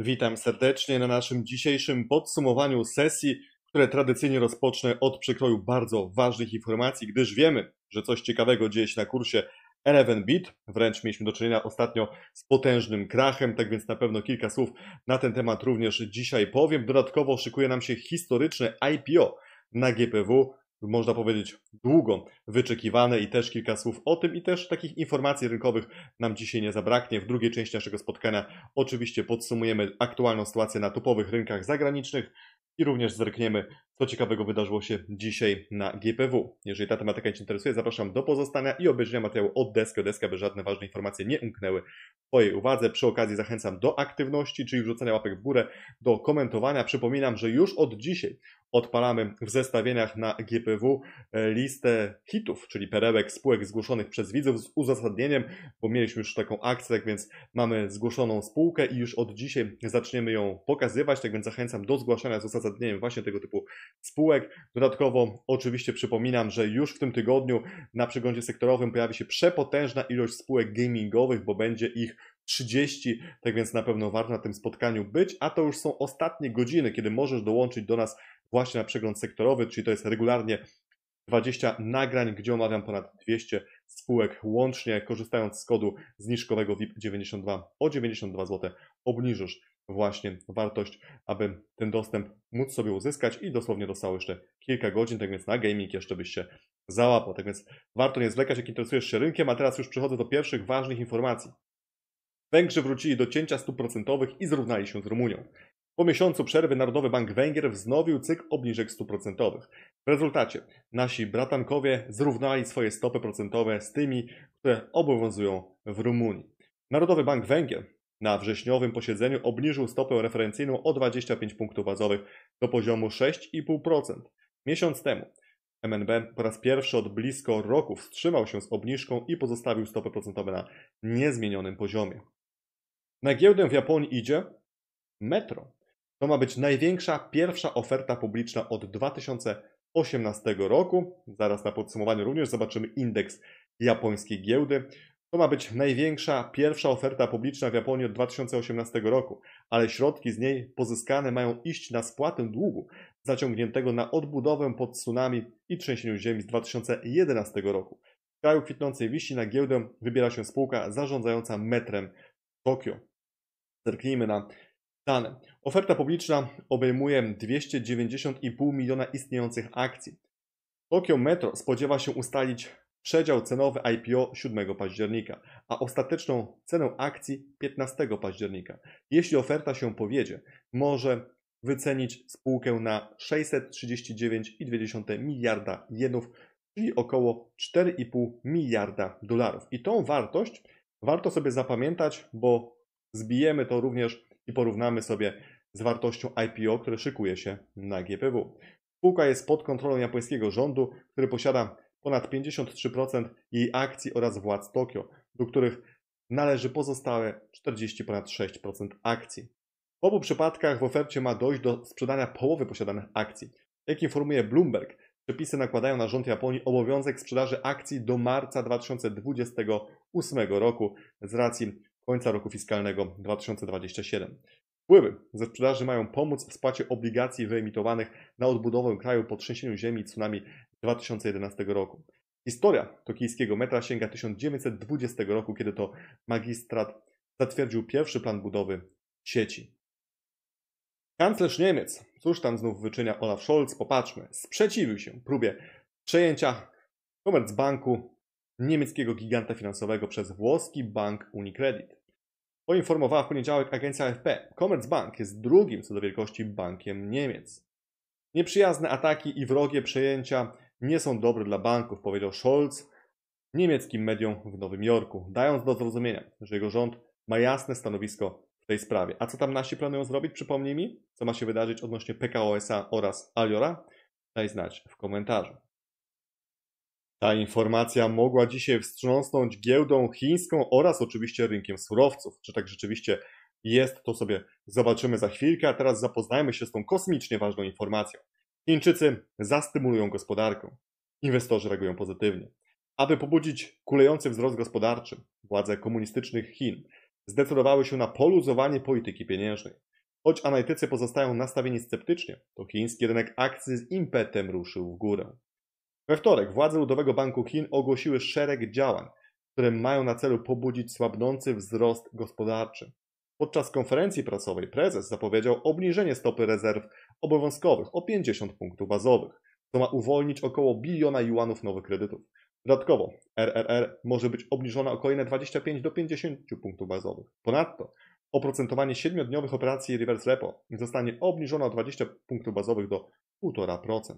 Witam serdecznie na naszym dzisiejszym podsumowaniu sesji, które tradycyjnie rozpocznę od przekroju bardzo ważnych informacji, gdyż wiemy, że coś ciekawego dzieje się na kursie 11-bit. Wręcz mieliśmy do czynienia ostatnio z potężnym krachem, tak więc na pewno kilka słów na ten temat również dzisiaj powiem. Dodatkowo szykuje nam się historyczne IPO na GPW, można powiedzieć, długo wyczekiwane i też kilka słów o tym i też takich informacji rynkowych nam dzisiaj nie zabraknie. W drugiej części naszego spotkania oczywiście podsumujemy aktualną sytuację na topowych rynkach zagranicznych i również zerkniemy, co ciekawego wydarzyło się dzisiaj na GPW. Jeżeli ta tematyka Cię interesuje, zapraszam do pozostania i obejrzenia materiału od deski do deski, aby żadne ważne informacje nie umknęły Twojej uwadze. Przy okazji zachęcam do aktywności, czyli wrzucenia łapek w górę, do komentowania. Przypominam, że już od dzisiaj odpalamy w zestawieniach na GPW e, listę hitów, czyli perełek spółek zgłoszonych przez widzów z uzasadnieniem, bo mieliśmy już taką akcję, tak więc mamy zgłoszoną spółkę i już od dzisiaj zaczniemy ją pokazywać, tak więc zachęcam do zgłaszania z uzasadnieniem właśnie tego typu spółek. Dodatkowo oczywiście przypominam, że już w tym tygodniu na przeglądzie sektorowym pojawi się przepotężna ilość spółek gamingowych, bo będzie ich 30, tak więc na pewno warto na tym spotkaniu być, a to już są ostatnie godziny, kiedy możesz dołączyć do nas właśnie na przegląd sektorowy, czyli to jest regularnie 20 nagrań, gdzie omawiam ponad 200 spółek łącznie. Korzystając z kodu zniżkowego VIP 92 o 92 zł obniżysz właśnie wartość, aby ten dostęp móc sobie uzyskać i dosłownie dostało jeszcze kilka godzin, tak więc na gaming jeszcze byś się załapał. Tak więc warto nie zwlekać, jak interesujesz się rynkiem, a teraz już przechodzę do pierwszych ważnych informacji. Węgrzy wrócili do cięcia stóp procentowych i zrównali się z Rumunią. Po miesiącu przerwy Narodowy Bank Węgier wznowił cykl obniżek stóp procentowych. W rezultacie nasi bratankowie zrównali swoje stopy procentowe z tymi, które obowiązują w Rumunii. Narodowy Bank Węgier na wrześniowym posiedzeniu obniżył stopę referencyjną o 25 punktów bazowych do poziomu 6,5%. Miesiąc temu MNB po raz pierwszy od blisko roku wstrzymał się z obniżką i pozostawił stopy procentowe na niezmienionym poziomie. Na giełdę w Japonii idzie Metro. To ma być największa pierwsza oferta publiczna od 2018 roku. Zaraz na podsumowaniu również zobaczymy indeks japońskiej giełdy. To ma być największa pierwsza oferta publiczna w Japonii od 2018 roku, ale środki z niej pozyskane mają iść na spłatę długu zaciągniętego na odbudowę pod tsunami i trzęsieniu ziemi z 2011 roku. W kraju kwitnącej wiśni na giełdę wybiera się spółka zarządzająca metrem Tokio. Zerknijmy na dane. Oferta publiczna obejmuje 290,5 miliona istniejących akcji. Tokio Metro spodziewa się ustalić przedział cenowy IPO 7 października, a ostateczną cenę akcji 15 października. Jeśli oferta się powiedzie, może wycenić spółkę na 639,2 miliarda jenów, czyli około 4,5 miliarda dolarów. I tą wartość warto sobie zapamiętać, bo zbijemy to również i porównamy sobie z wartością IPO, które szykuje się na GPW. Spółka jest pod kontrolą japońskiego rządu, który posiada ponad 53% jej akcji oraz władz Tokio, do których należy pozostałe 40 ponad 6% akcji. W obu przypadkach w ofercie ma dojść do sprzedania połowy posiadanych akcji. Jak informuje Bloomberg, przepisy nakładają na rząd Japonii obowiązek sprzedaży akcji do marca 2028 roku z racji końca roku fiskalnego 2027. Wpływy ze sprzedaży mają pomóc w spłacie obligacji wyemitowanych na odbudowę kraju po trzęsieniu ziemi i tsunami 2011 roku. Historia tokijskiego metra sięga 1920 roku, kiedy to magistrat zatwierdził pierwszy plan budowy sieci. Kanclerz Niemiec, cóż tam znów wyczynia Olaf Scholz, popatrzmy, sprzeciwił się próbie przejęcia Commerzbanku niemieckiego giganta finansowego przez włoski bank Unicredit. Poinformowała w poniedziałek agencja AFP. Commerzbank jest drugim co do wielkości bankiem Niemiec. Nieprzyjazne ataki i wrogie przejęcia nie są dobre dla banków, powiedział Scholz niemieckim mediom w Nowym Jorku, dając do zrozumienia, że jego rząd ma jasne stanowisko w tej sprawie. A co tam nasi planują zrobić? Przypomnij mi, co ma się wydarzyć odnośnie PKOSA oraz Aliora? Daj znać w komentarzu. Ta informacja mogła dzisiaj wstrząsnąć giełdą chińską oraz oczywiście rynkiem surowców. Czy tak rzeczywiście jest, to sobie zobaczymy za chwilkę, a teraz zapoznajmy się z tą kosmicznie ważną informacją. Chińczycy zastymulują gospodarkę. Inwestorzy reagują pozytywnie. Aby pobudzić kulejący wzrost gospodarczy, władze komunistycznych Chin zdecydowały się na poluzowanie polityki pieniężnej. Choć analitycy pozostają nastawieni sceptycznie, to chiński rynek akcji z impetem ruszył w górę. We wtorek władze Ludowego Banku Chin ogłosiły szereg działań, które mają na celu pobudzić słabnący wzrost gospodarczy. Podczas konferencji prasowej prezes zapowiedział obniżenie stopy rezerw obowiązkowych o 50 punktów bazowych, co ma uwolnić około biliona juanów nowych kredytów. Dodatkowo RRR może być obniżona o kolejne 25 do 50 punktów bazowych. Ponadto oprocentowanie 7-dniowych operacji reverse repo zostanie obniżone o 20 punktów bazowych do 1,5%.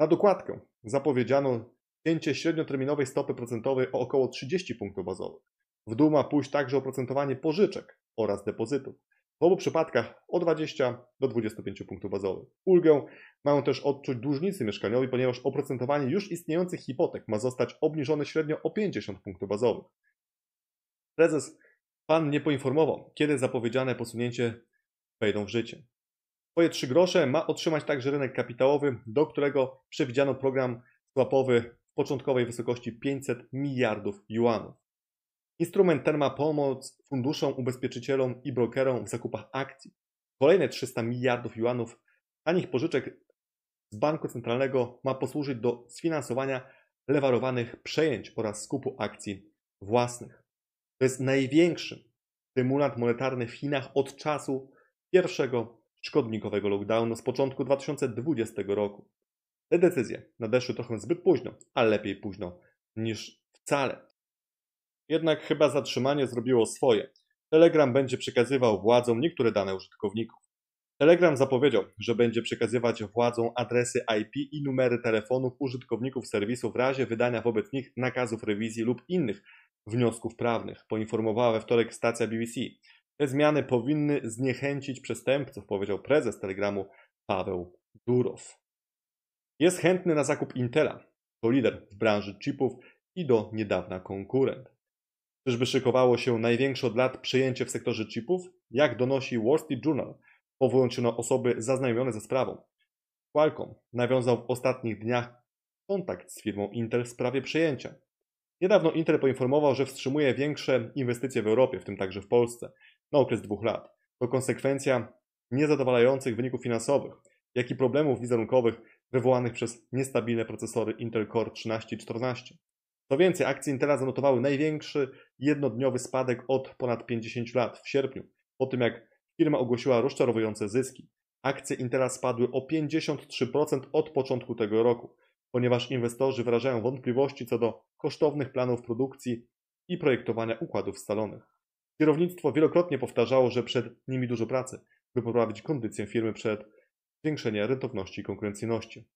Na dokładkę zapowiedziano cięcie średnioterminowej stopy procentowej o około 30 punktów bazowych. W dół ma pójść także oprocentowanie pożyczek oraz depozytów. W obu przypadkach o 20 do 25 punktów bazowych. Ulgę mają też odczuć dłużnicy mieszkaniowi, ponieważ oprocentowanie już istniejących hipotek ma zostać obniżone średnio o 50 punktów bazowych. Prezes Pan nie poinformował, kiedy zapowiedziane posunięcie wejdą w życie. Swoje trzy grosze ma otrzymać także rynek kapitałowy, do którego przewidziano program swapowy w początkowej wysokości 500 miliardów juanów. Instrument ten ma pomóc funduszom, ubezpieczycielom i brokerom w zakupach akcji. Kolejne 300 miliardów juanów tanich pożyczek z banku centralnego ma posłużyć do sfinansowania lewarowanych przejęć oraz skupu akcji własnych. To jest największy stymulant monetarny w Chinach od czasu pierwszego szkodnikowego lockdownu z początku 2020 roku. Te decyzje nadeszły trochę zbyt późno, ale lepiej późno niż wcale. Jednak chyba zatrzymanie zrobiło swoje. Telegram będzie przekazywał władzom niektóre dane użytkowników. Telegram zapowiedział, że będzie przekazywać władzom adresy IP i numery telefonów użytkowników serwisu w razie wydania wobec nich nakazów rewizji lub innych wniosków prawnych, poinformowała we wtorek stacja BBC. Te zmiany powinny zniechęcić przestępców, powiedział prezes Telegramu Paweł Durow. Jest chętny na zakup Intela. To lider w branży chipów i do niedawna konkurent. Czyżby szykowało się największe od lat przejęcie w sektorze chipów? Jak donosi Wall Street Journal, powołując się na osoby zaznajomione ze sprawą. Qualcomm nawiązał w ostatnich dniach kontakt z firmą Intel w sprawie przejęcia. Niedawno Intel poinformował, że wstrzymuje większe inwestycje w Europie, w tym także w Polsce na okres dwóch lat. To konsekwencja niezadowalających wyników finansowych, jak i problemów wizerunkowych wywołanych przez niestabilne procesory Intel Core 13 i 14. Co więcej, akcje Intela zanotowały największy jednodniowy spadek od ponad 50 lat w sierpniu, po tym jak firma ogłosiła rozczarowujące zyski. Akcje Intela spadły o 53% od początku tego roku, ponieważ inwestorzy wyrażają wątpliwości co do kosztownych planów produkcji i projektowania układów scalonych. Kierownictwo wielokrotnie powtarzało, że przed nimi dużo pracy, by poprawić kondycję firmy przed zwiększeniem rentowności i konkurencyjności.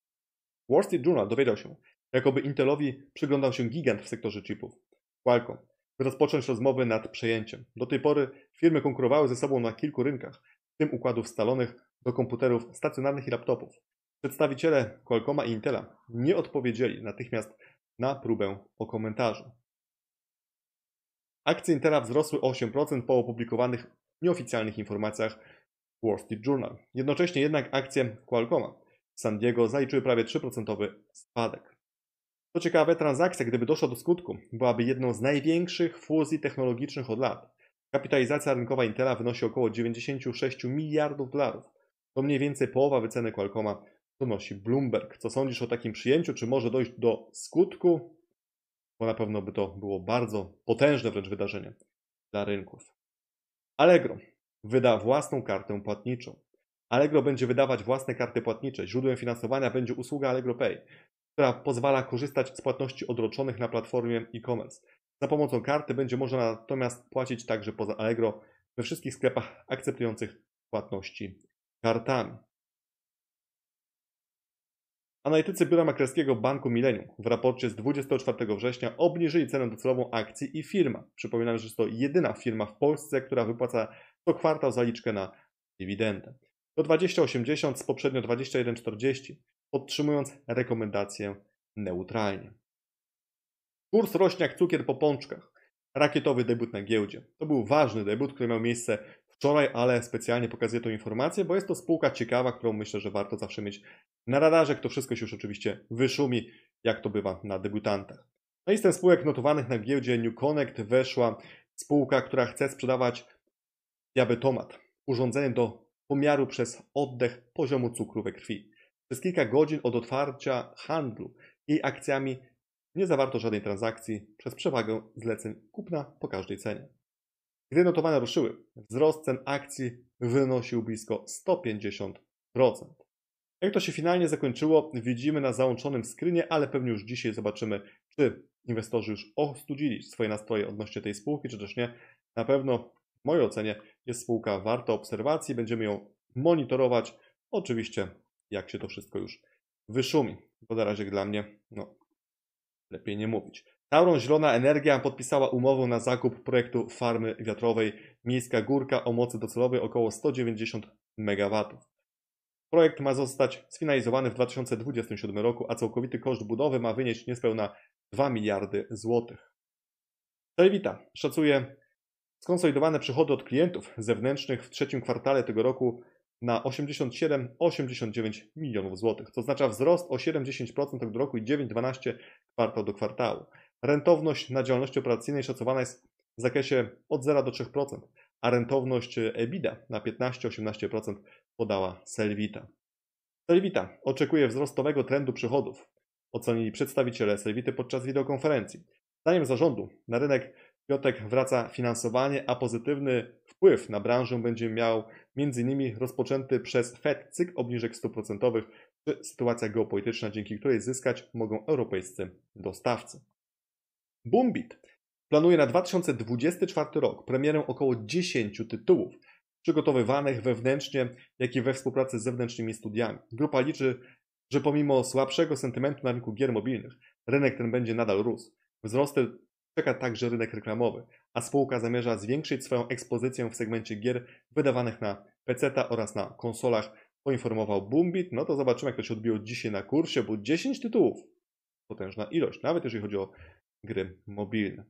Wall Street Journal dowiedział się, jakoby Intelowi przyglądał się gigant w sektorze chipów, Qualcomm, by rozpocząć rozmowy nad przejęciem. Do tej pory firmy konkurowały ze sobą na kilku rynkach, w tym układów stalonych do komputerów stacjonarnych i laptopów. Przedstawiciele Qualcomma i Intela nie odpowiedzieli natychmiast na próbę o komentarzu. Akcje Intela wzrosły o 8% po opublikowanych nieoficjalnych informacjach w Wall Street Journal. Jednocześnie jednak akcje Qualcomma w San Diego zaliczyły prawie 3% spadek. Co ciekawe, transakcja, gdyby doszła do skutku, byłaby jedną z największych fuzji technologicznych od lat. Kapitalizacja rynkowa Intela wynosi około 96 miliardów dolarów. To mniej więcej połowa wyceny Qualcomma donosi Bloomberg. Co sądzisz o takim przyjęciu? Czy może dojść do skutku? bo na pewno by to było bardzo potężne wręcz wydarzenie dla rynków. Allegro wyda własną kartę płatniczą. Allegro będzie wydawać własne karty płatnicze. Źródłem finansowania będzie usługa Allegro Pay, która pozwala korzystać z płatności odroczonych na platformie e-commerce. Za pomocą karty będzie można natomiast płacić także poza Allegro we wszystkich sklepach akceptujących płatności kartami. Analitycy biura maklerskiego Banku Millennium w raporcie z 24 września obniżyli cenę docelową akcji i firma. Przypominam, że jest to jedyna firma w Polsce, która wypłaca co kwartał zaliczkę na dywidendę. Do 20,80 z poprzednio 21,40, podtrzymując rekomendację neutralnie. Kurs rośnie jak cukier po pączkach. Rakietowy debiut na giełdzie. To był ważny debiut, który miał miejsce wczoraj, ale specjalnie pokazuję tą informację, bo jest to spółka ciekawa, którą myślę, że warto zawsze mieć na radarze. To wszystko się już oczywiście wyszumi, jak to bywa na debiutantach. No i z spółek notowanych na giełdzie New Connect weszła spółka, która chce sprzedawać diabetomat, urządzenie do pomiaru przez oddech poziomu cukru we krwi. Przez kilka godzin od otwarcia handlu i akcjami nie zawarto żadnej transakcji przez przewagę zleceń kupna po każdej cenie. Gdy notowania ruszyły, wzrost cen akcji wynosił blisko 150%. Jak to się finalnie zakończyło, widzimy na załączonym screenie, ale pewnie już dzisiaj zobaczymy, czy inwestorzy już ostudzili swoje nastroje odnośnie tej spółki, czy też nie. Na pewno, w mojej ocenie, jest spółka warta obserwacji. Będziemy ją monitorować. Oczywiście, jak się to wszystko już wyszumi, bo na razie dla mnie, no, lepiej nie mówić. Tauron Zielona Energia podpisała umowę na zakup projektu farmy wiatrowej Miejska Górka o mocy docelowej około 190 MW. Projekt ma zostać sfinalizowany w 2027 roku, a całkowity koszt budowy ma wynieść niespełna 2 miliardy złotych. Telewita szacuje skonsolidowane przychody od klientów zewnętrznych w trzecim kwartale tego roku na 87-89 milionów złotych, co oznacza wzrost o 70% rok do roku i 9-12 kwartał do kwartału. Rentowność na działalności operacyjnej szacowana jest w zakresie od 0 do 3%, a rentowność EBITDA e na 15-18% podała Selvita. Selvita oczekuje wzrostowego trendu przychodów, ocenili przedstawiciele Selvity podczas wideokonferencji. Zdaniem zarządu na rynek Piotek wraca finansowanie, a pozytywny wpływ na branżę będzie miał m.in. rozpoczęty przez Fed cykl obniżek stóp czy sytuacja geopolityczna, dzięki której zyskać mogą europejscy dostawcy. Boombit planuje na 2024 rok premierę około 10 tytułów przygotowywanych wewnętrznie, jak i we współpracy z zewnętrznymi studiami. Grupa liczy, że pomimo słabszego sentymentu na rynku gier mobilnych, rynek ten będzie nadal rósł. Wzrosty czeka także rynek reklamowy, a spółka zamierza zwiększyć swoją ekspozycję w segmencie gier wydawanych na PC oraz na konsolach, poinformował Boombit. No to zobaczymy, jak to się odbiło dzisiaj na kursie, bo 10 tytułów. Potężna ilość, nawet jeżeli chodzi o gry mobilne.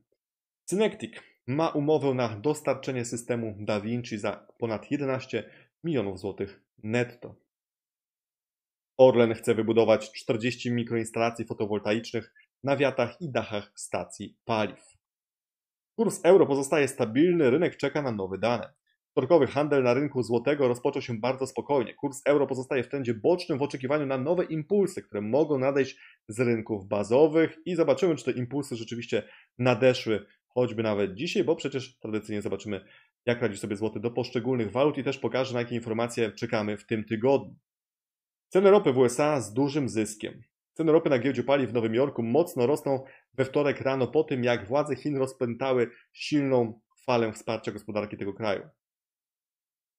Synectic ma umowę na dostarczenie systemu DaVinci za ponad 11 milionów złotych netto. Orlen chce wybudować 40 mikroinstalacji fotowoltaicznych na wiatach i dachach stacji paliw. Kurs euro pozostaje stabilny, rynek czeka na nowe dane. Wtorkowy handel na rynku złotego rozpoczął się bardzo spokojnie. Kurs euro pozostaje w trendzie bocznym w oczekiwaniu na nowe impulsy, które mogą nadejść z rynków bazowych i zobaczymy, czy te impulsy rzeczywiście nadeszły choćby nawet dzisiaj, bo przecież tradycyjnie zobaczymy, jak radzi sobie złoty do poszczególnych walut i też pokażę, na jakie informacje czekamy w tym tygodniu. Ceny ropy w USA z dużym zyskiem. Ceny ropy na giełdzie paliw w Nowym Jorku mocno rosną we wtorek rano po tym, jak władze Chin rozpętały silną falę wsparcia gospodarki tego kraju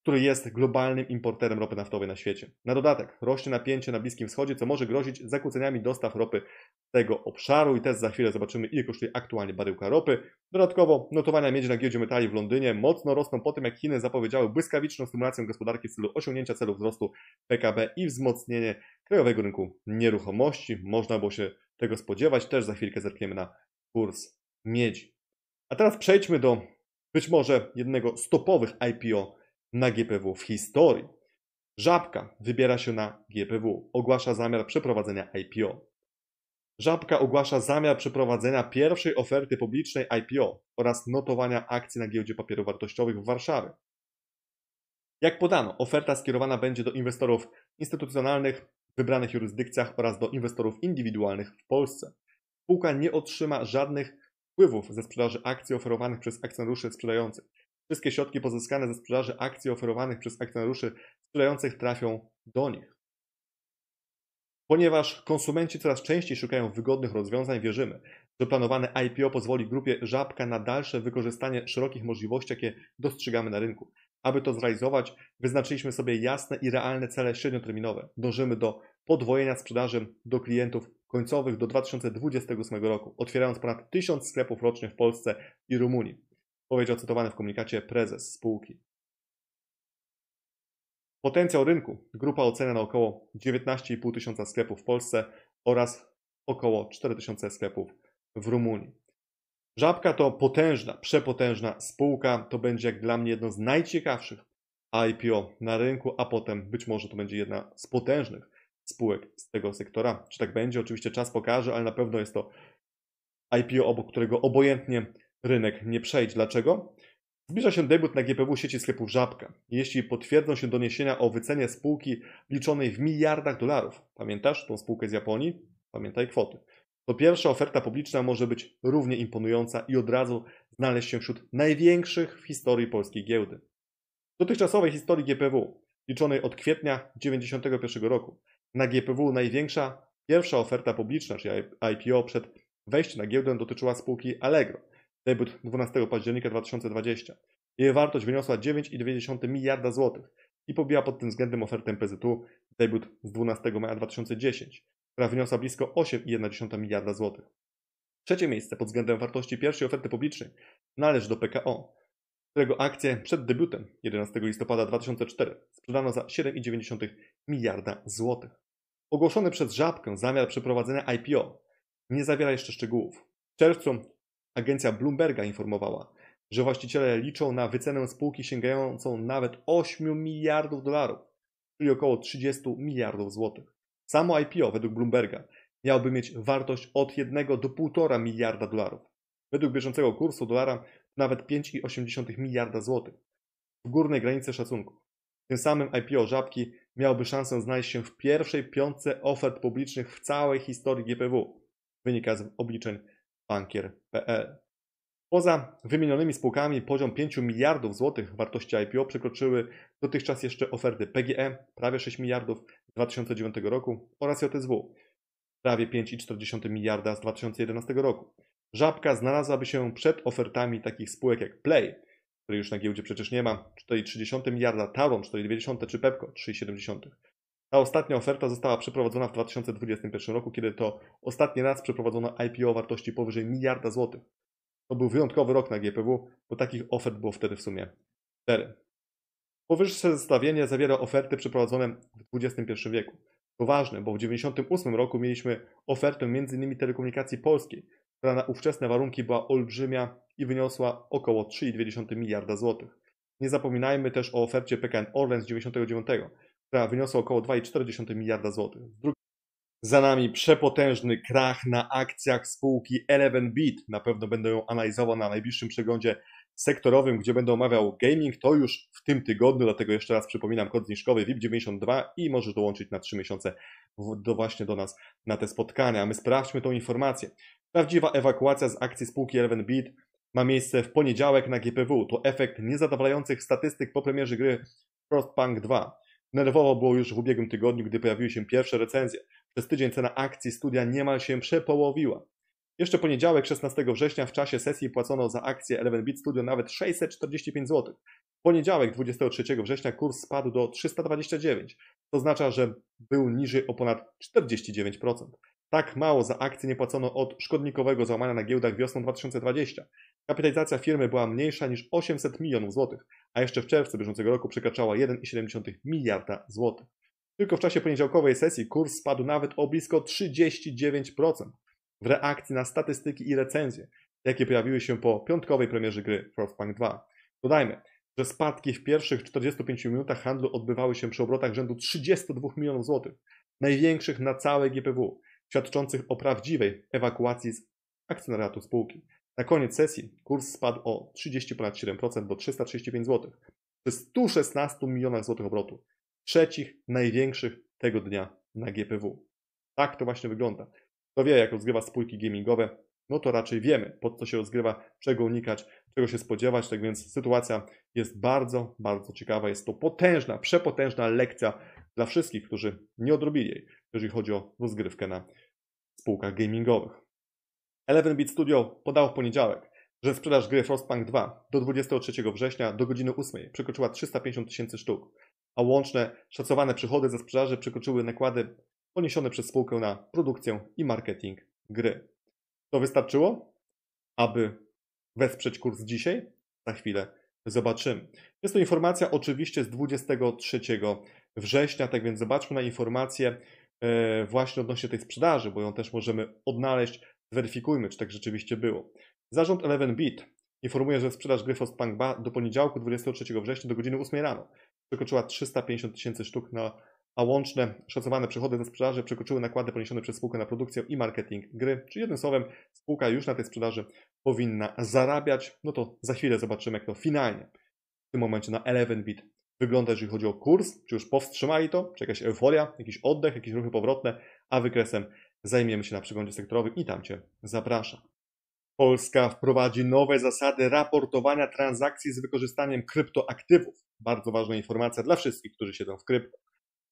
który jest globalnym importerem ropy naftowej na świecie. Na dodatek rośnie napięcie na Bliskim Wschodzie, co może grozić zakłóceniami dostaw ropy tego obszaru i też za chwilę zobaczymy ile kosztuje aktualnie baryłka ropy. Dodatkowo notowania miedzi na giełdzie metali w Londynie mocno rosną po tym jak Chiny zapowiedziały błyskawiczną stymulację gospodarki w celu osiągnięcia celu wzrostu PKB i wzmocnienie krajowego rynku nieruchomości. Można było się tego spodziewać, też za chwilkę zerkniemy na kurs miedzi. A teraz przejdźmy do być może jednego z topowych IPO na GPW w historii. Żabka wybiera się na GPW, ogłasza zamiar przeprowadzenia IPO. Żabka ogłasza zamiar przeprowadzenia pierwszej oferty publicznej IPO oraz notowania akcji na giełdzie papierów wartościowych w Warszawie. Jak podano, oferta skierowana będzie do inwestorów instytucjonalnych w wybranych jurysdykcjach oraz do inwestorów indywidualnych w Polsce. Spółka nie otrzyma żadnych wpływów ze sprzedaży akcji oferowanych przez akcjonariuszy sprzedających. Wszystkie środki pozyskane ze sprzedaży akcji oferowanych przez akcjonariuszy sprzedających trafią do nich. Ponieważ konsumenci coraz częściej szukają wygodnych rozwiązań, wierzymy, że planowane IPO pozwoli grupie Żabka na dalsze wykorzystanie szerokich możliwości, jakie dostrzegamy na rynku. Aby to zrealizować, wyznaczyliśmy sobie jasne i realne cele średnioterminowe. Dążymy do podwojenia sprzedaży do klientów końcowych do 2028 roku, otwierając ponad 1000 sklepów rocznie w Polsce i Rumunii powiedział cytowany w komunikacie prezes spółki. Potencjał rynku grupa ocenia na około 19,5 tysiąca sklepów w Polsce oraz około 4 tysiące sklepów w Rumunii. Żabka to potężna, przepotężna spółka. To będzie jak dla mnie jedno z najciekawszych IPO na rynku, a potem być może to będzie jedna z potężnych spółek z tego sektora. Czy tak będzie? Oczywiście czas pokaże, ale na pewno jest to IPO, obok którego obojętnie rynek nie przejść. Dlaczego? Zbliża się debiut na GPW sieci sklepów Żabka. Jeśli potwierdzą się doniesienia o wycenie spółki liczonej w miliardach dolarów, pamiętasz tą spółkę z Japonii? Pamiętaj kwoty. To pierwsza oferta publiczna może być równie imponująca i od razu znaleźć się wśród największych w historii polskiej giełdy. W Dotychczasowej historii GPW, liczonej od kwietnia 1991 roku, na GPW największa pierwsza oferta publiczna, czyli IPO przed wejściem na giełdę dotyczyła spółki Allegro – debut 12 października 2020. Jej wartość wyniosła 9,2 miliarda złotych i pobiła pod tym względem ofertę PZU debut z 12 maja 2010, która wyniosła blisko 8,1 miliarda złotych. Trzecie miejsce pod względem wartości pierwszej oferty publicznej należy do PKO, którego akcje przed debiutem 11 listopada 2004 sprzedano za 7,9 miliarda złotych. Ogłoszony przez Żabkę zamiar przeprowadzenia IPO nie zawiera jeszcze szczegółów. W czerwcu Agencja Bloomberga informowała, że właściciele liczą na wycenę spółki sięgającą nawet 8 miliardów dolarów, czyli około 30 miliardów złotych. Samo IPO według Bloomberga miałoby mieć wartość od 1 do 1,5 miliarda dolarów. Według bieżącego kursu dolara nawet 5,8 miliarda złotych w górnej granicy szacunków. Tym samym IPO Żabki miałoby szansę znaleźć się w pierwszej piątce ofert publicznych w całej historii GPW, wynika z obliczeń bankier.pl. E. Poza wymienionymi spółkami poziom 5 miliardów złotych wartości IPO przekroczyły dotychczas jeszcze oferty PGE prawie 6 miliardów z 2009 roku oraz JSW prawie 5,4 miliarda z 2011 roku. Żabka znalazłaby się przed ofertami takich spółek jak Play, której już na giełdzie przecież nie ma, 4,3 miliarda, Tauron 4,2 czy Pepco 3,7. Ta ostatnia oferta została przeprowadzona w 2021 roku, kiedy to ostatni raz przeprowadzono IPO o wartości powyżej miliarda złotych. To był wyjątkowy rok na GPW, bo takich ofert było wtedy w sumie 4. Powyższe zestawienie zawiera oferty przeprowadzone w XXI wieku. To ważne, bo w 1998 roku mieliśmy ofertę m.in. telekomunikacji polskiej, która na ówczesne warunki była olbrzymia i wyniosła około 3,2 miliarda złotych. Nie zapominajmy też o ofercie PKN Orlen z 1999, która wyniosła około 2,4 miliarda złotych. Za nami przepotężny krach na akcjach spółki Eleven Bit. Na pewno będę ją analizował na najbliższym przeglądzie sektorowym, gdzie będę omawiał gaming. To już w tym tygodniu, dlatego jeszcze raz przypominam kod zniżkowy VIP92 i możesz dołączyć na 3 miesiące do, właśnie do nas na te spotkania. A My sprawdźmy tą informację. Prawdziwa ewakuacja z akcji spółki Eleven Bit ma miejsce w poniedziałek na GPW. To efekt niezadowalających statystyk po premierze gry Frostpunk 2. Nerwowo było już w ubiegłym tygodniu, gdy pojawiły się pierwsze recenzje. Przez tydzień cena akcji studia niemal się przepołowiła. Jeszcze poniedziałek, 16 września, w czasie sesji płacono za akcję 11bit Studio nawet 645 zł. W poniedziałek, 23 września, kurs spadł do 329. To oznacza, że był niżej o ponad 49%. Tak mało za akcje nie płacono od szkodnikowego załamania na giełdach wiosną 2020. Kapitalizacja firmy była mniejsza niż 800 milionów złotych, a jeszcze w czerwcu bieżącego roku przekraczała 1,7 miliarda złotych. Tylko w czasie poniedziałkowej sesji kurs spadł nawet o blisko 39% w reakcji na statystyki i recenzje, jakie pojawiły się po piątkowej premierze gry Frostpunk 2. Dodajmy, że spadki w pierwszych 45 minutach handlu odbywały się przy obrotach rzędu 32 milionów złotych, największych na całe GPW świadczących o prawdziwej ewakuacji z akcjonariatu spółki. Na koniec sesji kurs spadł o ponad 7% do 335 zł przy 116 milionach złotych obrotu, trzecich największych tego dnia na GPW. Tak to właśnie wygląda. Kto wie, jak rozgrywa spółki gamingowe, no to raczej wiemy, pod co się rozgrywa, czego unikać, czego się spodziewać. Tak więc sytuacja jest bardzo, bardzo ciekawa. Jest to potężna, przepotężna lekcja dla wszystkich, którzy nie odrobili jej jeżeli chodzi o rozgrywkę na spółkach gamingowych. 11-bit Studio podało w poniedziałek, że sprzedaż gry Frostpunk 2 do 23 września do godziny 8 przekroczyła 350 tysięcy sztuk, a łączne szacowane przychody ze sprzedaży przekroczyły nakłady poniesione przez spółkę na produkcję i marketing gry. To wystarczyło, aby wesprzeć kurs dzisiaj? Za chwilę zobaczymy. Jest to informacja oczywiście z 23 września, tak więc zobaczmy na informację E, właśnie odnośnie tej sprzedaży, bo ją też możemy odnaleźć, zweryfikujmy, czy tak rzeczywiście było. Zarząd 11bit informuje, że sprzedaż gry Frostpunk 2 do poniedziałku 23 września do godziny 8 rano przekroczyła 350 tysięcy sztuk na a łączne szacowane przychody ze sprzedaży przekroczyły nakłady poniesione przez spółkę na produkcję i marketing gry. Czyli jednym słowem, spółka już na tej sprzedaży powinna zarabiać. No to za chwilę zobaczymy, jak to finalnie w tym momencie na 11-bit wygląda, jeżeli chodzi o kurs, czy już powstrzymali to, czy jakaś euforia, jakiś oddech, jakieś ruchy powrotne, a wykresem zajmiemy się na przeglądzie sektorowym i tam Cię zapraszam. Polska wprowadzi nowe zasady raportowania transakcji z wykorzystaniem kryptoaktywów. Bardzo ważna informacja dla wszystkich, którzy siedzą w krypto.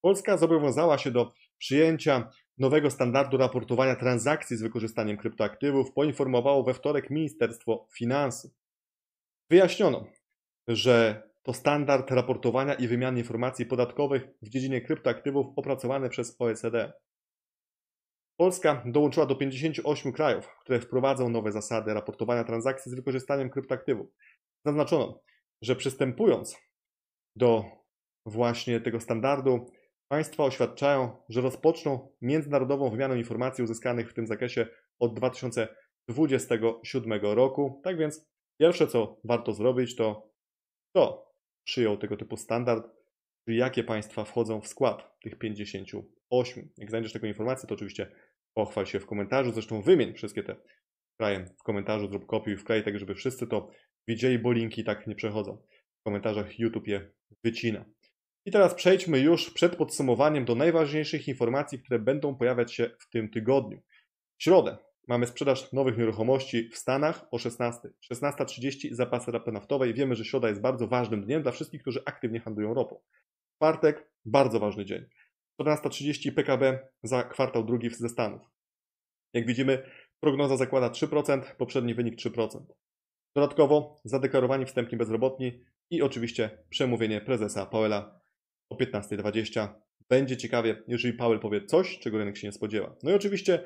Polska zobowiązała się do przyjęcia nowego standardu raportowania transakcji z wykorzystaniem kryptoaktywów, poinformowało we wtorek Ministerstwo Finansów. Wyjaśniono, że to standard raportowania i wymiany informacji podatkowych w dziedzinie kryptoaktywów opracowany przez OECD. Polska dołączyła do 58 krajów, które wprowadzą nowe zasady raportowania transakcji z wykorzystaniem kryptoaktywów. Zaznaczono, że przystępując do właśnie tego standardu, państwa oświadczają, że rozpoczną międzynarodową wymianę informacji uzyskanych w tym zakresie od 2027 roku. Tak więc pierwsze co warto zrobić to to przyjął tego typu standard, czyli jakie państwa wchodzą w skład tych 58. Jak znajdziesz taką informację, to oczywiście pochwal się w komentarzu, zresztą wymień wszystkie te kraje w komentarzu, zrób kopiuj w tak żeby wszyscy to widzieli, bo linki tak nie przechodzą. W komentarzach YouTube je wycina. I teraz przejdźmy już przed podsumowaniem do najważniejszych informacji, które będą pojawiać się w tym tygodniu. W środę Mamy sprzedaż nowych nieruchomości w Stanach o 16. 16.30 zapasy rapy naftowej. Wiemy, że środa jest bardzo ważnym dniem dla wszystkich, którzy aktywnie handlują ropą. Czwartek, bardzo ważny dzień. 14.30 PKB za kwartał drugi ze Stanów. Jak widzimy, prognoza zakłada 3%, poprzedni wynik 3%. Dodatkowo zadeklarowani wstępni bezrobotni i oczywiście przemówienie prezesa Powella o 15.20. Będzie ciekawie, jeżeli Paweł powie coś, czego rynek się nie spodziewa. No i oczywiście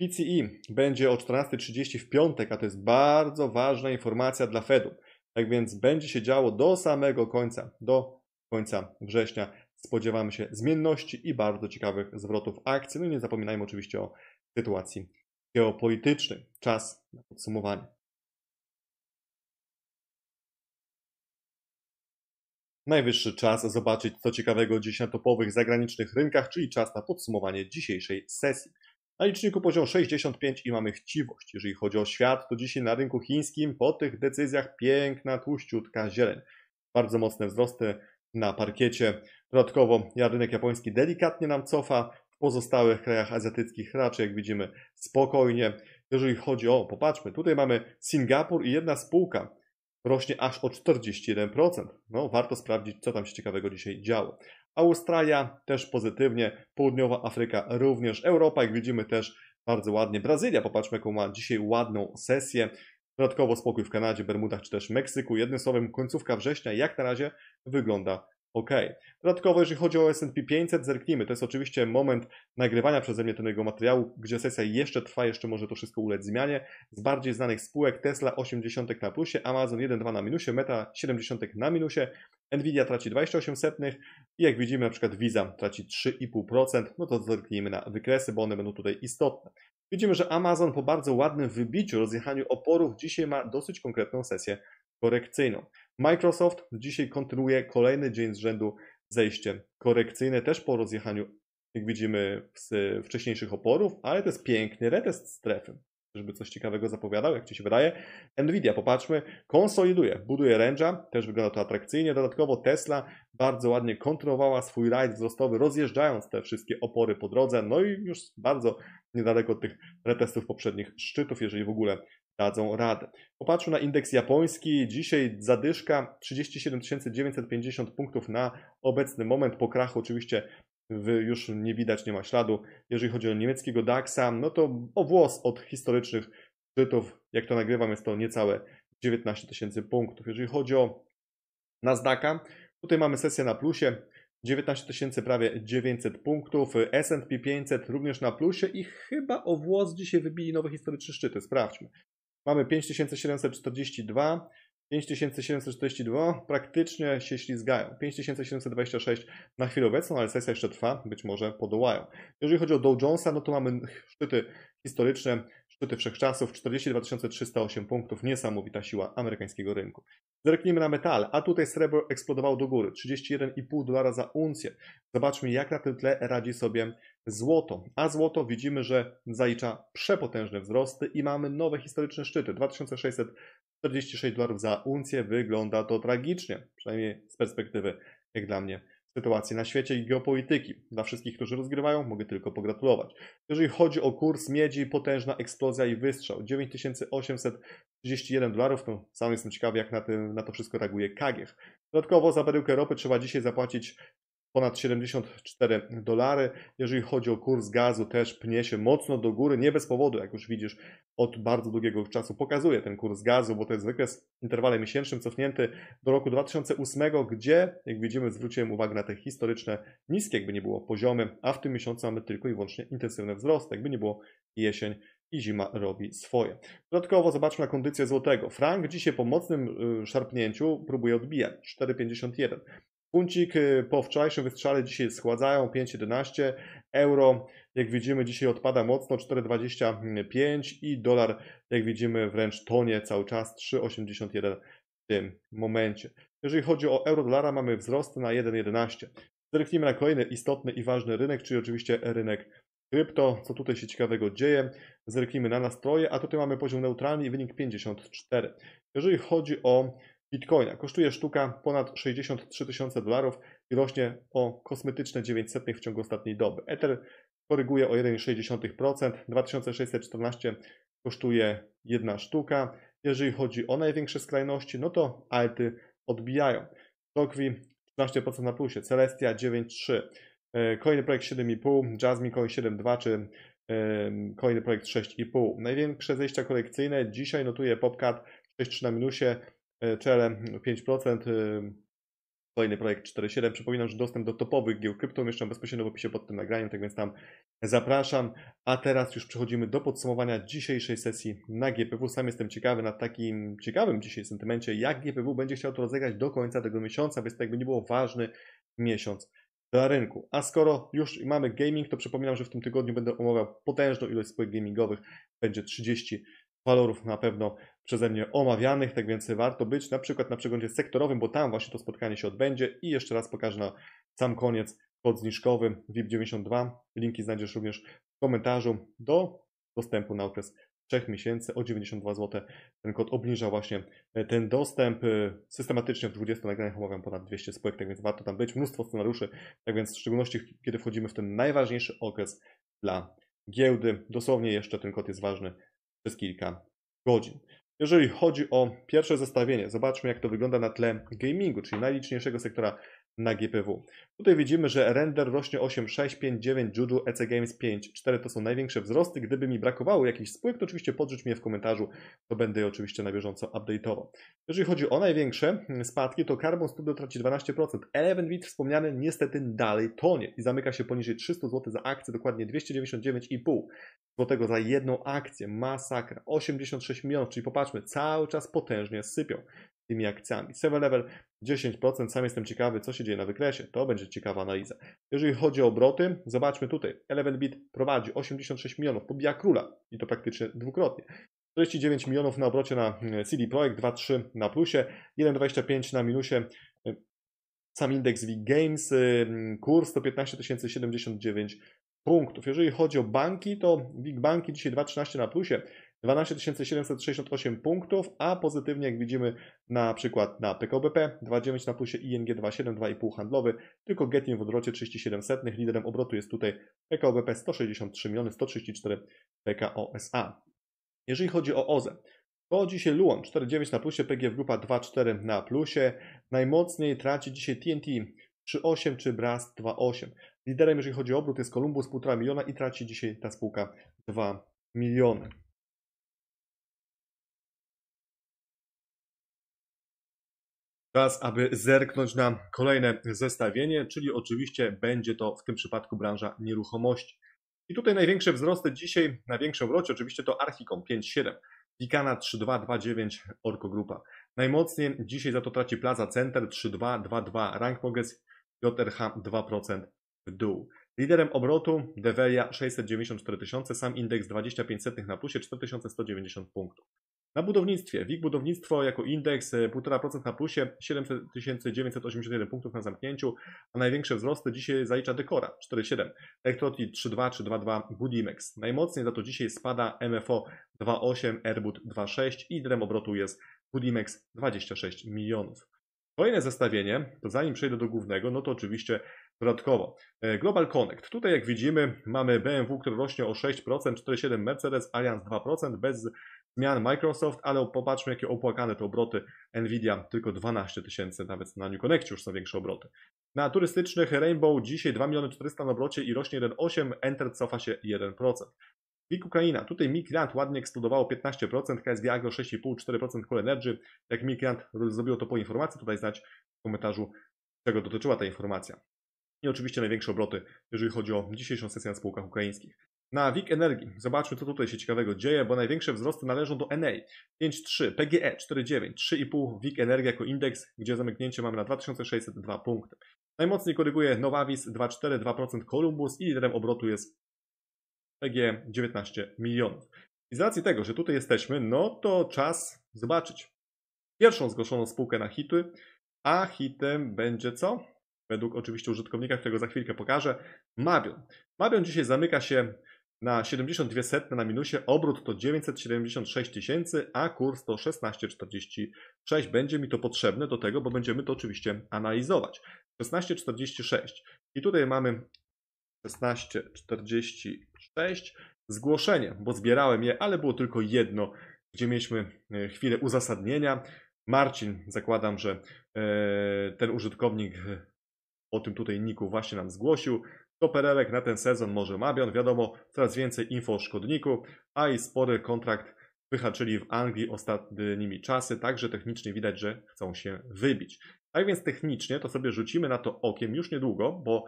PCE będzie o 14.30 w piątek, a to jest bardzo ważna informacja dla Fedu. Tak więc będzie się działo do samego końca, do końca września. Spodziewamy się zmienności i bardzo ciekawych zwrotów akcji. No i nie zapominajmy oczywiście o sytuacji geopolitycznej. Czas na podsumowanie. Najwyższy czas zobaczyć co ciekawego dziś na topowych zagranicznych rynkach, czyli czas na podsumowanie dzisiejszej sesji. Na liczniku poziom 65 i mamy chciwość. Jeżeli chodzi o świat, to dzisiaj na rynku chińskim po tych decyzjach piękna tłuściutka zieleń. Bardzo mocne wzrosty na parkiecie. Dodatkowo rynek japoński delikatnie nam cofa. W pozostałych krajach azjatyckich raczej, jak widzimy, spokojnie. Jeżeli chodzi o, popatrzmy, tutaj mamy Singapur i jedna spółka rośnie aż o 41%. No, warto sprawdzić, co tam się ciekawego dzisiaj działo. Australia też pozytywnie, Południowa Afryka również, Europa, jak widzimy też bardzo ładnie. Brazylia, popatrzmy, jaką ma dzisiaj ładną sesję. Dodatkowo spokój w Kanadzie, Bermudach czy też Meksyku. Jednym słowem, końcówka września jak na razie wygląda OK. Dodatkowo, jeżeli chodzi o S&P 500, zerknijmy. To jest oczywiście moment nagrywania przeze mnie tego materiału, gdzie sesja jeszcze trwa, jeszcze może to wszystko ulec zmianie. Z bardziej znanych spółek Tesla 80 na plusie, Amazon 1,2 na minusie, Meta 70 na minusie, Nvidia traci 28 setnych i jak widzimy na przykład Visa traci 3,5%, no to zerknijmy na wykresy, bo one będą tutaj istotne. Widzimy, że Amazon po bardzo ładnym wybiciu, rozjechaniu oporów dzisiaj ma dosyć konkretną sesję korekcyjną. Microsoft dzisiaj kontynuuje kolejny dzień z rzędu zejście korekcyjne, też po rozjechaniu, jak widzimy, z wcześniejszych oporów, ale to jest piękny retest strefy. Żeby coś ciekawego zapowiadał, jak Ci się wydaje. Nvidia, popatrzmy, konsoliduje, buduje ręża, też wygląda to atrakcyjnie. Dodatkowo Tesla bardzo ładnie kontynuowała swój rajd wzrostowy, rozjeżdżając te wszystkie opory po drodze. No i już bardzo niedaleko od tych retestów poprzednich szczytów, jeżeli w ogóle dadzą radę. Popatrzmy na indeks japoński. Dzisiaj zadyszka 37 950 punktów na obecny moment. Po krachu oczywiście już nie widać, nie ma śladu. Jeżeli chodzi o niemieckiego DAXa, no to o włos od historycznych szczytów, jak to nagrywam, jest to niecałe 19 tysięcy punktów. Jeżeli chodzi o Nasdaqa, tutaj mamy sesję na plusie. 19 tysięcy, prawie 900 punktów. S&P 500 również na plusie i chyba o włos dzisiaj wybili nowe historyczne szczyty. Sprawdźmy. Mamy 5742, 5742, praktycznie się ślizgają. 5726 na chwilę obecną, ale sesja jeszcze trwa, być może podołają. Jeżeli chodzi o Dow Jonesa, no to mamy szczyty historyczne, szczyty wszechczasów, 42 308 punktów, niesamowita siła amerykańskiego rynku. Zerknijmy na metal, a tutaj srebro eksplodowało do góry, 31,5 dolara za uncję. Zobaczmy, jak na tym tle radzi sobie Złoto. A złoto widzimy, że zalicza przepotężne wzrosty i mamy nowe historyczne szczyty. 2646 dolarów za uncję wygląda to tragicznie, przynajmniej z perspektywy, jak dla mnie, sytuacji na świecie i geopolityki. Dla wszystkich, którzy rozgrywają, mogę tylko pogratulować. Jeżeli chodzi o kurs miedzi, potężna eksplozja i wystrzał. 9831 dolarów, to sam jestem ciekawy, jak na, tym, na to wszystko reaguje Kagiech. Dodatkowo za perełkę ropy trzeba dzisiaj zapłacić ponad 74 dolary. Jeżeli chodzi o kurs gazu, też pnie się mocno do góry, nie bez powodu, jak już widzisz, od bardzo długiego czasu pokazuje ten kurs gazu, bo to jest wykres w interwale miesięcznym cofnięty do roku 2008, gdzie, jak widzimy, zwróciłem uwagę na te historyczne niskie, jakby nie było poziomy, a w tym miesiącu mamy tylko i wyłącznie intensywny wzrost, jakby nie było jesień i zima robi swoje. Dodatkowo zobaczmy na kondycję złotego. Frank dzisiaj po mocnym y, szarpnięciu próbuje odbijać 4,51. Funcik y, po wczorajszym wystrzale dzisiaj schładzają 5,11 euro. Jak widzimy dzisiaj odpada mocno 4,25 i dolar jak widzimy wręcz tonie cały czas 3,81 w tym momencie. Jeżeli chodzi o euro dolara mamy wzrost na 1,11. Zerknijmy na kolejny istotny i ważny rynek, czyli oczywiście rynek krypto, co tutaj się ciekawego dzieje. Zerknijmy na nastroje, a tutaj mamy poziom neutralny i wynik 54. Jeżeli chodzi o Bitcoina. Kosztuje sztuka ponad 63 tysiące dolarów i rośnie o kosmetyczne 900 w ciągu ostatniej doby. Ether koryguje o 1,6%, 2614 kosztuje jedna sztuka. Jeżeli chodzi o największe skrajności, no to alty odbijają. Tokwi 13% na plusie, Celestia 9,3%, e, Coin Projekt 7,5%, Jasmine Coin 7,2% czy e, Coin Projekt 6,5%. Największe zejścia kolekcyjne dzisiaj notuje PopCat 6,3 na minusie, E, czele 5%, mm, y, kolejny projekt 4.7. Przypominam, że dostęp do topowych giełd krypto umieszczam bezpośrednio w opisie pod tym nagraniem, tak więc tam zapraszam. A teraz już przechodzimy do podsumowania dzisiejszej sesji na GPW. Sam jestem ciekawy na takim ciekawym dzisiaj sentymencie, jak GPW będzie chciał to rozegrać do końca tego miesiąca, więc to jakby nie było ważny miesiąc dla rynku. A skoro już mamy gaming, to przypominam, że w tym tygodniu będę omawiał potężną ilość spółek gamingowych. Będzie 30 walorów na pewno przeze mnie omawianych, tak więc warto być na przykład na przeglądzie sektorowym, bo tam właśnie to spotkanie się odbędzie i jeszcze raz pokażę na sam koniec kod zniżkowy VIP92. Linki znajdziesz również w komentarzu do dostępu na okres 3 miesięcy o 92 zł. Ten kod obniża właśnie e, ten dostęp. Y, systematycznie w 20 nagraniach omawiam ponad 200 spółek, tak więc warto tam być. Mnóstwo scenariuszy, tak więc w szczególności kiedy wchodzimy w ten najważniejszy okres dla giełdy. Dosłownie jeszcze ten kod jest ważny przez kilka godzin. Jeżeli chodzi o pierwsze zestawienie, zobaczmy jak to wygląda na tle gamingu, czyli najliczniejszego sektora na GPW. Tutaj widzimy, że render rośnie 8,65,9, 5,9, Juju, EC Games 5,4 to są największe wzrosty. Gdyby mi brakowało jakichś spółek, to oczywiście podrzuć mnie w komentarzu, to będę je oczywiście na bieżąco update'ował. Jeżeli chodzi o największe mm, spadki, to Carbon Studio traci 12%, Eleven Bit wspomniany niestety dalej tonie i zamyka się poniżej 300 zł za akcję, dokładnie 299,5 zł za jedną akcję. Masakra, 86 milionów, czyli popatrzmy, cały czas potężnie sypią tymi akcjami. 7 level 10%, sam jestem ciekawy, co się dzieje na wykresie. To będzie ciekawa analiza. Jeżeli chodzi o obroty, zobaczmy tutaj. Eleven Bit prowadzi 86 milionów, pobija króla i to praktycznie dwukrotnie. 49 milionów na obrocie na mm, CD Projekt, 2,3 na plusie, 1,25 na minusie. Sam indeks Big Games, y, mm, kurs to 15 079 punktów. Jeżeli chodzi o banki, to WIG banki dzisiaj 2,13 na plusie, 12 768 punktów, a pozytywnie jak widzimy na przykład na PKBP 2,9 na plusie ING 2,7, 2,5 handlowy, tylko Getin w odwrocie 37 setnych, liderem obrotu jest tutaj PKBP 163 miliony 134 SA. Jeżeli chodzi o OZE, to dzisiaj Luon 4,9 na plusie, PGF Grupa 2,4 na plusie, najmocniej traci dzisiaj TNT 3,8 czy Brast 2,8. Liderem jeżeli chodzi o obrót jest Columbus 1,5 miliona i traci dzisiaj ta spółka 2 miliony. Teraz, aby zerknąć na kolejne zestawienie, czyli oczywiście będzie to w tym przypadku branża nieruchomości. I tutaj największe wzrosty dzisiaj, największe wrocie oczywiście to Archicom 5.7, Pikana 3.2.2.9, Orko Grupa. Najmocniej dzisiaj za to traci Plaza Center 3.2.2.2, Rank Progress JRH 2% w dół. Liderem obrotu Develia 694 tysiące, sam indeks 25 na plusie 4190 punktów. Na budownictwie WIG budownictwo jako indeks 1,5% e, na plusie, 7981 punktów na zamknięciu, a największe wzrosty dzisiaj zalicza Dekora 4,7, Elektroti 3,2, 3,22, Budimex. Najmocniej za to dzisiaj spada MFO 2,8, Airbud 2,6 i drem obrotu jest Budimex 26 milionów. Kolejne zestawienie, to zanim przejdę do głównego, no to oczywiście dodatkowo. E, Global Connect. Tutaj jak widzimy mamy BMW, który rośnie o 6%, 4,7 Mercedes, Allianz 2%, bez zmian Microsoft, ale popatrzmy, jakie opłakane te obroty Nvidia, tylko 12 tysięcy, nawet na New Connect już są większe obroty. Na turystycznych Rainbow dzisiaj 2 miliony 400 na obrocie i rośnie 1,8, Enter cofa się 1%. WIG Ukraina, tutaj Migrant ładnie eksplodowało 15%, KSG Agro 6,5, 4% Cool Energy. Jak Migrant zrobiło to po informacji, tutaj znać w komentarzu, czego dotyczyła ta informacja. I oczywiście największe obroty, jeżeli chodzi o dzisiejszą sesję na spółkach ukraińskich. Na WIG Energii zobaczmy, co tutaj się ciekawego dzieje, bo największe wzrosty należą do NA 5,3, PGE 4,9, 3,5 WIG Energia jako indeks, gdzie zamknięcie mamy na 2602 punkty. Najmocniej koryguje Nowavis 2,4, 2% Columbus i liderem obrotu jest PGE 19 milionów. I z racji tego, że tutaj jesteśmy, no to czas zobaczyć pierwszą zgłoszoną spółkę na hity, a hitem będzie co? Według oczywiście użytkownika, którego za chwilkę pokażę, Mabion. Mabion dzisiaj zamyka się na 72 setne na minusie, obrót to 976 tysięcy, a kurs to 1646. Będzie mi to potrzebne do tego, bo będziemy to oczywiście analizować. 1646. I tutaj mamy 1646 zgłoszenie, bo zbierałem je, ale było tylko jedno, gdzie mieliśmy e, chwilę uzasadnienia. Marcin, zakładam, że e, ten użytkownik o tym tutaj Niku właśnie nam zgłosił to perełek na ten sezon może Mabion, wiadomo, coraz więcej info o szkodniku, a i spory kontrakt wyhaczyli w Anglii ostatnimi czasy, także technicznie widać, że chcą się wybić. Tak więc technicznie to sobie rzucimy na to okiem już niedługo, bo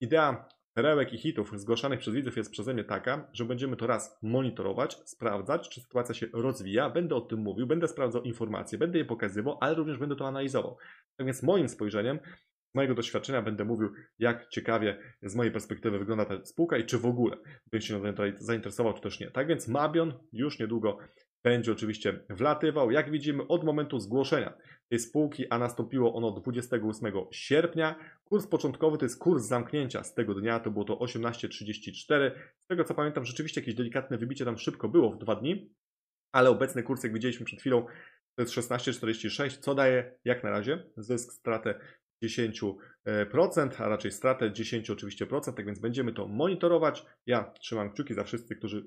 idea perełek i hitów zgłaszanych przez widzów jest przeze mnie taka, że będziemy to raz monitorować, sprawdzać, czy sytuacja się rozwija, będę o tym mówił, będę sprawdzał informacje, będę je pokazywał, ale również będę to analizował. Tak więc moim spojrzeniem mojego doświadczenia będę mówił, jak ciekawie z mojej perspektywy wygląda ta spółka i czy w ogóle bym się zainteresował, czy też nie. Tak więc Mabion już niedługo będzie oczywiście wlatywał. Jak widzimy, od momentu zgłoszenia tej spółki, a nastąpiło ono 28 sierpnia. Kurs początkowy to jest kurs zamknięcia z tego dnia, to było to 18,34. Z tego co pamiętam, rzeczywiście jakieś delikatne wybicie tam szybko było w dwa dni, ale obecny kurs, jak widzieliśmy przed chwilą, to jest 16,46, co daje jak na razie zysk, stratę 10%, e, a raczej stratę 10 oczywiście procent, tak więc będziemy to monitorować. Ja trzymam kciuki za wszystkich, którzy,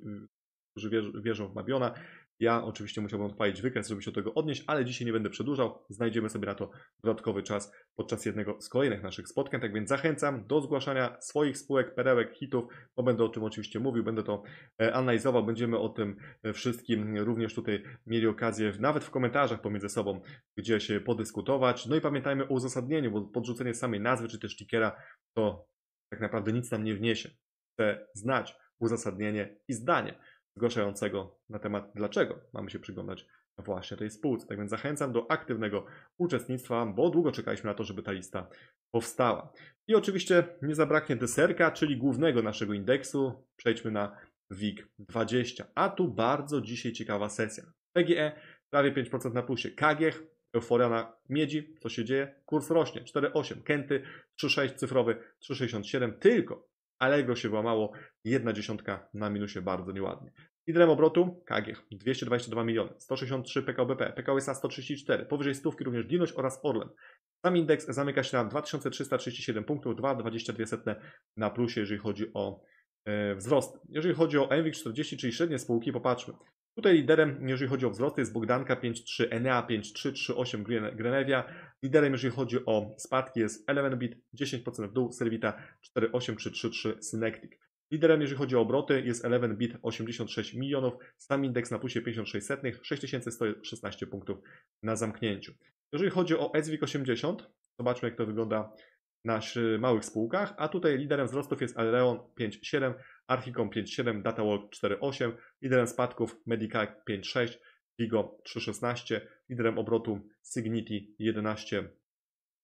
którzy wierzą w Mabiona, ja oczywiście musiałbym odpalić wykres, żeby się do tego odnieść, ale dzisiaj nie będę przedłużał. Znajdziemy sobie na to dodatkowy czas podczas jednego z kolejnych naszych spotkań. Tak więc zachęcam do zgłaszania swoich spółek, perełek, hitów, bo będę o tym oczywiście mówił, będę to e, analizował. Będziemy o tym e, wszystkim również tutaj mieli okazję nawet w komentarzach pomiędzy sobą, gdzie się podyskutować. No i pamiętajmy o uzasadnieniu, bo podrzucenie samej nazwy czy też tickera to tak naprawdę nic nam nie wniesie. Chcę znać uzasadnienie i zdanie zgłaszającego na temat, dlaczego mamy się przyglądać właśnie tej spółce. Tak więc zachęcam do aktywnego uczestnictwa, bo długo czekaliśmy na to, żeby ta lista powstała. I oczywiście nie zabraknie deserka, czyli głównego naszego indeksu. Przejdźmy na WIG20. A tu bardzo dzisiaj ciekawa sesja. PGE prawie 5% na plusie. KGH e, euforia na miedzi. Co się dzieje? Kurs rośnie. 4,8. Kenty 3,6 cyfrowy, 3,67. Tylko Allegro się włamało, jedna dziesiątka na minusie, bardzo nieładnie. Liderem obrotu KG 222 miliony, 163 PKBP, PKO SA 134, powyżej stówki również Dilność oraz Orlen. Sam indeks zamyka się na 2337 punktów, 2,22 na plusie, jeżeli chodzi o e, wzrost. Jeżeli chodzi o NWIG 40, czyli średnie spółki, popatrzmy. Tutaj liderem, jeżeli chodzi o wzrosty, jest Bogdanka 5.3, Enea 5.3, 3.8 Liderem, jeżeli chodzi o spadki, jest Elevenbit 10% w dół, Servita 4.8333, Synectic. Liderem, jeżeli chodzi o obroty, jest 11bit 86 milionów, sam indeks na plusie 56 setnych, 6116 punktów na zamknięciu. Jeżeli chodzi o SWIG 80, zobaczmy jak to wygląda na małych spółkach, a tutaj liderem wzrostów jest Aleon 5.7, Archicom 5.7, DataWalk 4.8, liderem spadków Medica 5.6, Vigo 3.16, liderem obrotu Signity 11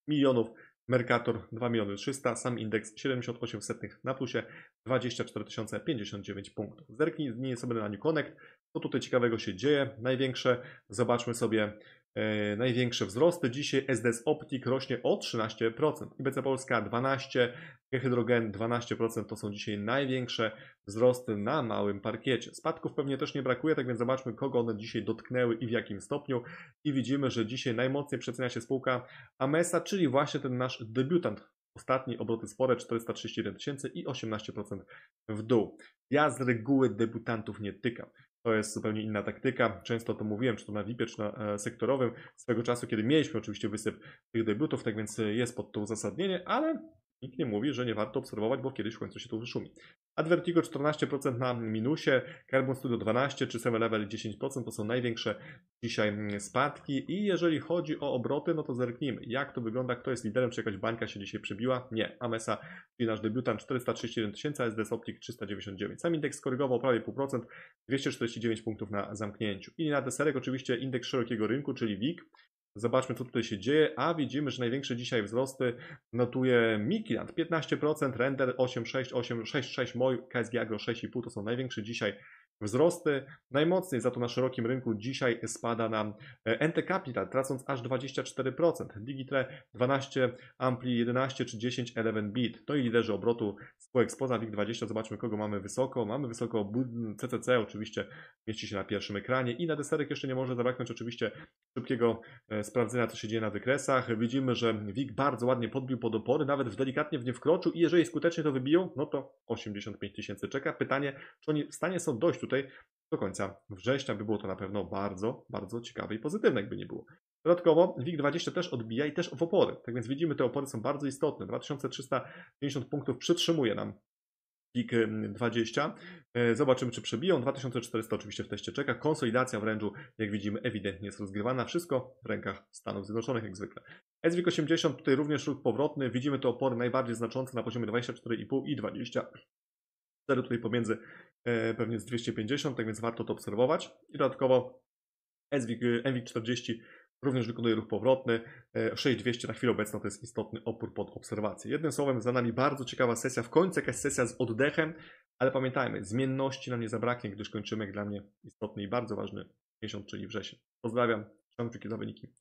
milionów, Mercator 2 miliony 300, sam indeks 78 na plusie, 24 059 punktów. Zerknij sobie na New Connect, co tutaj ciekawego się dzieje. Największe, zobaczmy sobie E, największe wzrosty. Dzisiaj SDS Optik rośnie o 13%, IBC Polska 12%, Hydrogen 12% to są dzisiaj największe wzrosty na małym parkiecie. Spadków pewnie też nie brakuje, tak więc zobaczmy kogo one dzisiaj dotknęły i w jakim stopniu. I widzimy, że dzisiaj najmocniej przecenia się spółka Amesa, czyli właśnie ten nasz debiutant Ostatni obroty spore 431 tysięcy i 18% w dół. Ja z reguły debutantów nie tykam. To jest zupełnie inna taktyka. Często to mówiłem, czy to na VIP, czy na e, sektorowym, swego czasu, kiedy mieliśmy oczywiście wysyp tych debiutów, tak więc e, jest pod to uzasadnienie, ale Nikt nie mówi, że nie warto obserwować, bo kiedyś w końcu się tu wyszumi. Advertigo 14% na minusie, Carbon Studio 12 czy 7-Level 10% to są największe dzisiaj mm, spadki. I jeżeli chodzi o obroty, no to zerknijmy, jak to wygląda, kto jest liderem, czy jakaś bańka się dzisiaj przebiła. Nie, Amesa, czyli nasz debiutant 431 tysięcy, SDS Optik 399. Sam indeks korygował prawie 0,5%, 249 punktów na zamknięciu. I na deserek oczywiście indeks szerokiego rynku, czyli WIG, Zobaczmy, co tutaj się dzieje, a widzimy, że największe dzisiaj wzrosty notuje Mikiland 15%, Render 8,6, 8,6,6, MOI, KSG Agro 6,5 to są największe dzisiaj wzrosty. Najmocniej za to na szerokim rynku dzisiaj spada nam e, NT Capital, tracąc aż 24%, Digitre 12, Ampli 11 czy 10, 11 bit. To i liderzy obrotu spółek spoza WIG20. Zobaczmy, kogo mamy wysoko. Mamy wysoko CCC, oczywiście mieści się na pierwszym ekranie i na deserek jeszcze nie może zabraknąć oczywiście szybkiego e, sprawdzenia, co się dzieje na wykresach. Widzimy, że WIG bardzo ładnie podbił pod opory, nawet w delikatnie w nie wkroczył i jeżeli skutecznie to wybiją, no to 85 tysięcy czeka. Pytanie, czy oni w stanie są dość tutaj tutaj do końca września, by było to na pewno bardzo, bardzo ciekawe i pozytywne, jakby nie było. Dodatkowo WIG20 też odbija i też w opory. Tak więc widzimy, te opory są bardzo istotne. 2350 punktów przytrzymuje nam WIG20. E, zobaczymy, czy przebiją. 2400 oczywiście w teście czeka. Konsolidacja w rężu, jak widzimy, ewidentnie jest rozgrywana. Wszystko w rękach Stanów Zjednoczonych, jak zwykle. SWIG 80 tutaj również ruch powrotny. Widzimy te opory najbardziej znaczące na poziomie 24,5 i 20 tutaj pomiędzy e, pewnie z 250, tak więc warto to obserwować. I dodatkowo MWIG, 40 również wykonuje ruch powrotny. 6200 e, na chwilę obecną to jest istotny opór pod obserwację. Jednym słowem, za nami bardzo ciekawa sesja, w końcu jakaś sesja z oddechem, ale pamiętajmy, zmienności nam nie zabraknie, gdyż kończymy jak dla mnie istotny i bardzo ważny miesiąc, czyli wrzesień. Pozdrawiam, trzymam kciuki za wyniki.